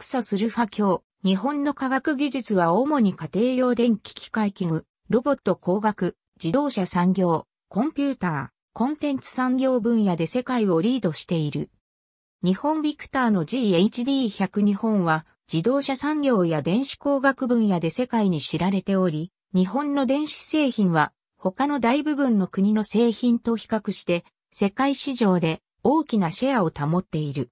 クサスルファ教、日本の科学技術は主に家庭用電気機械器具、ロボット工学、自動車産業、コンピューター、コンテンツ産業分野で世界をリードしている。日本ビクターの GHD100 日本は自動車産業や電子工学分野で世界に知られており、日本の電子製品は他の大部分の国の製品と比較して世界市場で大きなシェアを保っている。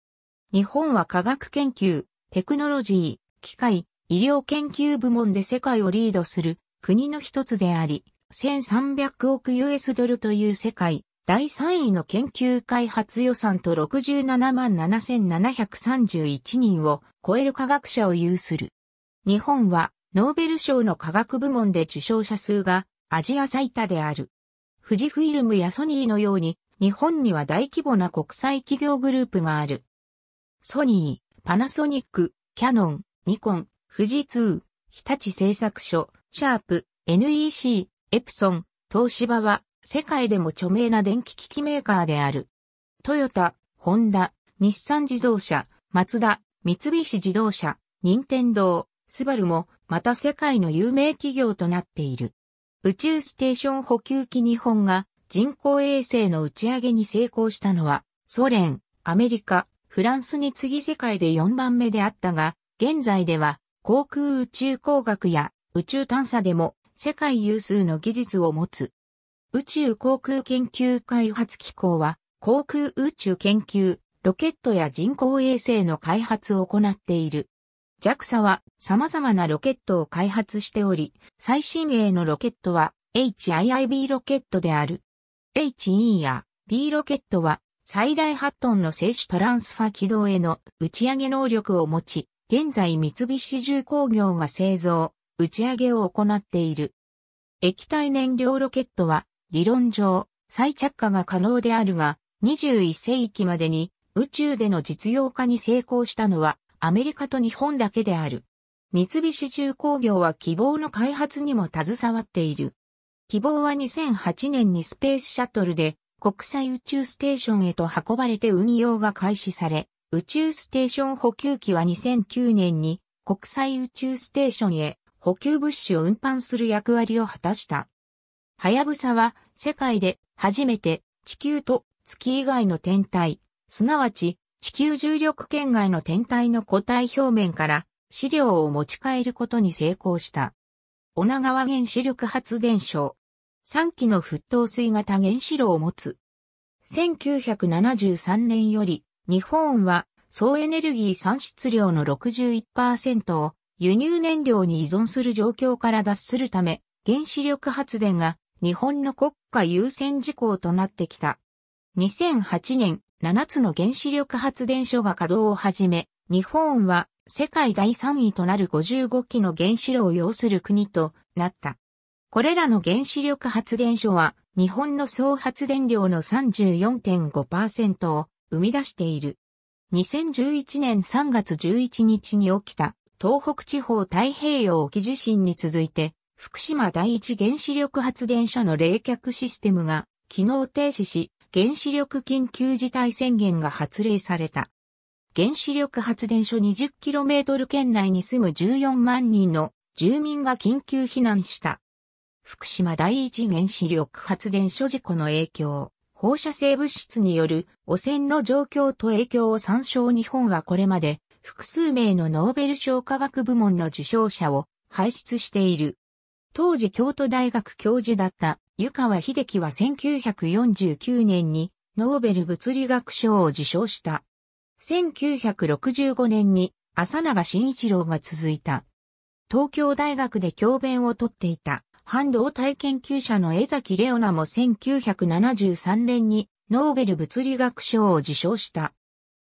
日本は科学研究、テクノロジー、機械、医療研究部門で世界をリードする国の一つであり、1300億 US ドルという世界第3位の研究開発予算と67万7731人を超える科学者を有する。日本はノーベル賞の科学部門で受賞者数がアジア最多である。富士フィルムやソニーのように日本には大規模な国際企業グループがある。ソニー。パナソニック、キャノン、ニコン、富士通、日立製作所、シャープ、NEC、エプソン、東芝は世界でも著名な電気機器メーカーである。トヨタ、ホンダ、日産自動車、マツダ、三菱自動車、任天堂、スバルもまた世界の有名企業となっている。宇宙ステーション補給機日本が人工衛星の打ち上げに成功したのはソ連、アメリカ、フランスに次世界で4番目であったが、現在では航空宇宙工学や宇宙探査でも世界有数の技術を持つ。宇宙航空研究開発機構は航空宇宙研究、ロケットや人工衛星の開発を行っている。JAXA は様々なロケットを開発しており、最新鋭のロケットは HIIB ロケットである。HE や B ロケットは最大8トンの静止トランスファ軌道への打ち上げ能力を持ち、現在三菱重工業が製造、打ち上げを行っている。液体燃料ロケットは、理論上、再着火が可能であるが、21世紀までに宇宙での実用化に成功したのは、アメリカと日本だけである。三菱重工業は希望の開発にも携わっている。希望は2008年にスペースシャトルで国際宇宙ステーションへと運ばれて運用が開始され、宇宙ステーション補給機は2009年に国際宇宙ステーションへ補給物資を運搬する役割を果たした。はやぶさは世界で初めて地球と月以外の天体、すなわち地球重力圏外の天体の固体表面から資料を持ち帰ることに成功した。女川原子力発電所3基の沸騰水型原子炉を持つ。1973年より、日本は総エネルギー産出量の61%を輸入燃料に依存する状況から脱するため、原子力発電が日本の国家優先事項となってきた。2008年、7つの原子力発電所が稼働を始め、日本は世界第3位となる55基の原子炉を要する国となった。これらの原子力発電所は日本の総発電量の34.5%を生み出している。2011年3月11日に起きた東北地方太平洋沖地震に続いて福島第一原子力発電所の冷却システムが機能停止し原子力緊急事態宣言が発令された。原子力発電所 20km 圏内に住む14万人の住民が緊急避難した。福島第一原子力発電所事故の影響、放射性物質による汚染の状況と影響を参照日本はこれまで複数名のノーベル賞科学部門の受賞者を輩出している。当時京都大学教授だった湯川秀樹は1949年にノーベル物理学賞を受賞した。1965年に浅永慎一郎が続いた。東京大学で教鞭をとっていた半導体研究者の江崎レオナも1973年にノーベル物理学賞を受賞した。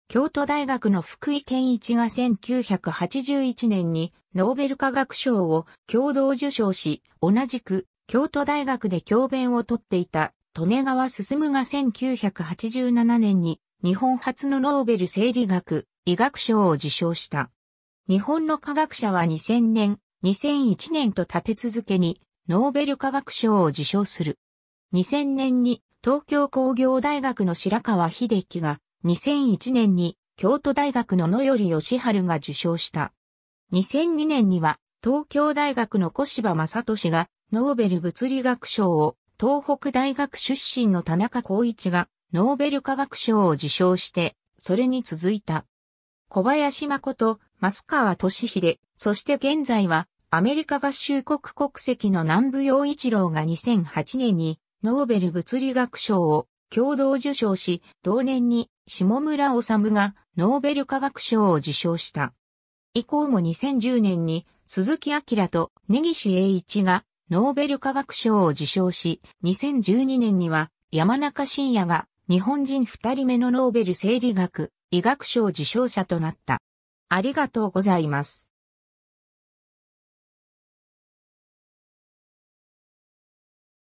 京都大学の福井健一が1981年にノーベル化学賞を共同受賞し、同じく京都大学で教鞭をとっていた利根川進が1987年に日本初のノーベル生理学医学賞を受賞した。日本の科学者は2000年、2001年と立て続けにノーベル化学賞を受賞する。2000年に東京工業大学の白川秀樹が、2001年に京都大学の野寄義春が受賞した。2002年には東京大学の小柴正俊がノーベル物理学賞を、東北大学出身の田中光一がノーベル化学賞を受賞して、それに続いた。小林誠、増川俊秀、そして現在はアメリカ合衆国国籍の南部陽一郎が2008年にノーベル物理学賞を共同受賞し、同年に下村治がノーベル化学賞を受賞した。以降も2010年に鈴木明と根岸栄一がノーベル化学賞を受賞し、2012年には山中伸也が日本人二人目のノーベル生理学、医学賞受賞者となった。ありがとうございます。